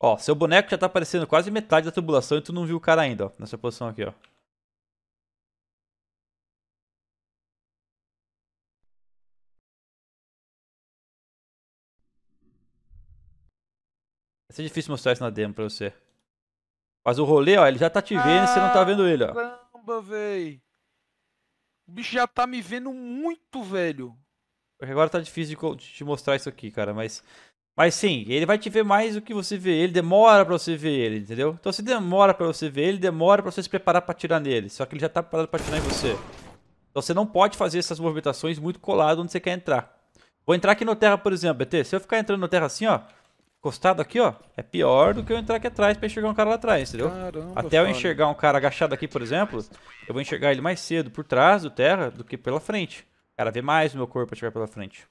Ó, seu boneco já tá aparecendo quase metade da tubulação e tu não viu o cara ainda, ó. Nessa posição aqui, ó. Vai ser difícil mostrar isso na demo pra você. Mas o rolê, ó, ele já tá te vendo ah, e você não tá vendo ele, ó. Caramba, véi. O bicho já tá me vendo muito, velho. Agora tá difícil de te mostrar isso aqui, cara, mas mas sim, ele vai te ver mais do que você vê ele, demora para você ver ele, entendeu? Então se demora para você ver ele, demora para você se preparar para atirar nele, só que ele já tá preparado para atirar em você. Então você não pode fazer essas movimentações muito colado onde você quer entrar. Vou entrar aqui no terra, por exemplo, BT, se eu ficar entrando no terra assim, ó, encostado aqui, ó, é pior do que eu entrar aqui atrás pra enxergar um cara lá atrás, entendeu? Caramba, Até eu enxergar um cara agachado aqui, por exemplo, eu vou enxergar ele mais cedo por trás do terra do que pela frente. O cara vê mais o meu corpo pra chegar pela frente.